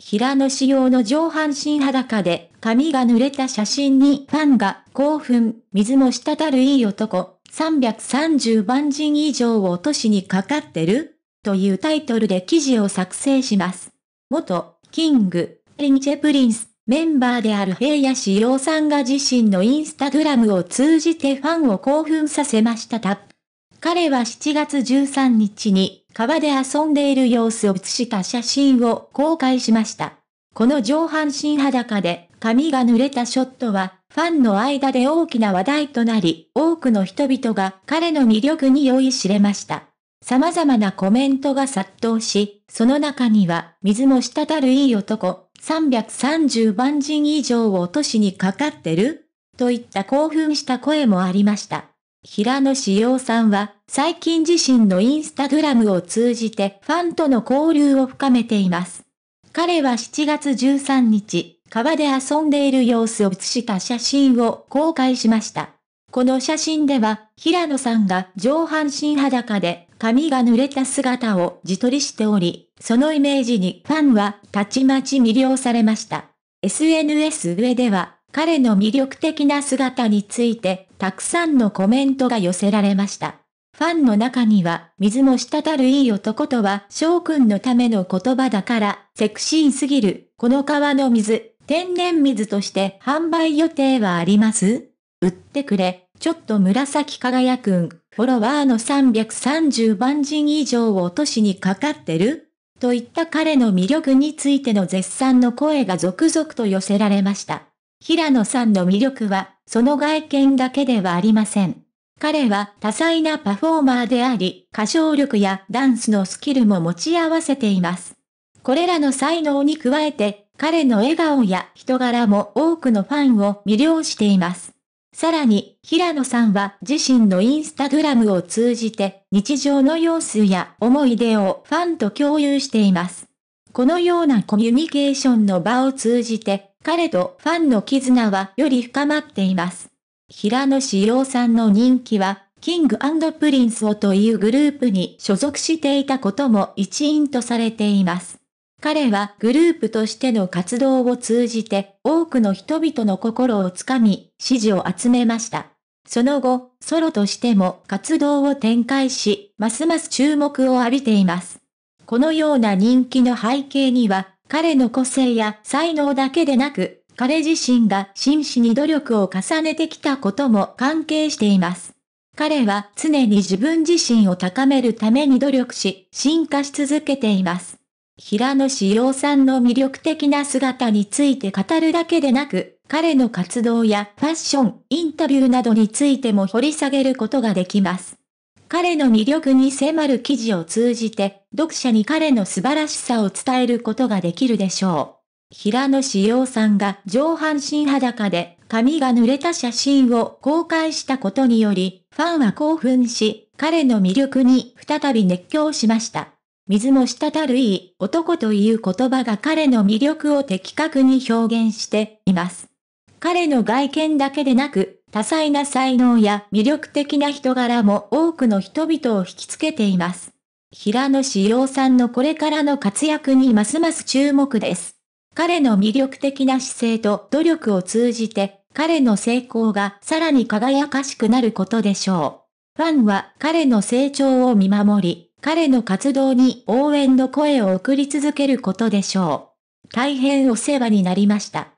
平野仕様の上半身裸で、髪が濡れた写真にファンが興奮、水も滴るいい男、330万人以上を落としにかかってるというタイトルで記事を作成します。元、キング、リンチェプリンス、メンバーである平野志様さんが自身のインスタグラムを通じてファンを興奮させましたたっ彼は7月13日に川で遊んでいる様子を写した写真を公開しました。この上半身裸で髪が濡れたショットはファンの間で大きな話題となり、多くの人々が彼の魅力に酔いしれました。様々なコメントが殺到し、その中には、水も滴るいい男、330万人以上を落としにかかってるといった興奮した声もありました。平野志耀さんは、最近自身のインスタグラムを通じてファンとの交流を深めています。彼は7月13日、川で遊んでいる様子を写した写真を公開しました。この写真では、平野さんが上半身裸で髪が濡れた姿を自撮りしており、そのイメージにファンはたちまち魅了されました。SNS 上では、彼の魅力的な姿について、たくさんのコメントが寄せられました。ファンの中には、水も滴るいい男とは、翔くんのための言葉だから、セクシーすぎる、この川の水、天然水として販売予定はあります売ってくれ、ちょっと紫輝くん、フォロワーの330万人以上を落としにかかってるといった彼の魅力についての絶賛の声が続々と寄せられました。平野さんの魅力は、その外見だけではありません。彼は多彩なパフォーマーであり、歌唱力やダンスのスキルも持ち合わせています。これらの才能に加えて、彼の笑顔や人柄も多くのファンを魅了しています。さらに、平野さんは自身のインスタグラムを通じて、日常の様子や思い出をファンと共有しています。このようなコミュニケーションの場を通じて、彼とファンの絆はより深まっています。平野志陽さんの人気は、キングプリンスをというグループに所属していたことも一因とされています。彼はグループとしての活動を通じて多くの人々の心をつかみ、支持を集めました。その後、ソロとしても活動を展開し、ますます注目を浴びています。このような人気の背景には、彼の個性や才能だけでなく、彼自身が真摯に努力を重ねてきたことも関係しています。彼は常に自分自身を高めるために努力し、進化し続けています。平野志陽さんの魅力的な姿について語るだけでなく、彼の活動やファッション、インタビューなどについても掘り下げることができます。彼の魅力に迫る記事を通じて、読者に彼の素晴らしさを伝えることができるでしょう。平野志耀さんが上半身裸で髪が濡れた写真を公開したことにより、ファンは興奮し、彼の魅力に再び熱狂しました。水も滴るいい男という言葉が彼の魅力を的確に表現しています。彼の外見だけでなく、多彩な才能や魅力的な人柄も多くの人々を引きつけています。平野志陽さんのこれからの活躍にますます注目です。彼の魅力的な姿勢と努力を通じて、彼の成功がさらに輝かしくなることでしょう。ファンは彼の成長を見守り、彼の活動に応援の声を送り続けることでしょう。大変お世話になりました。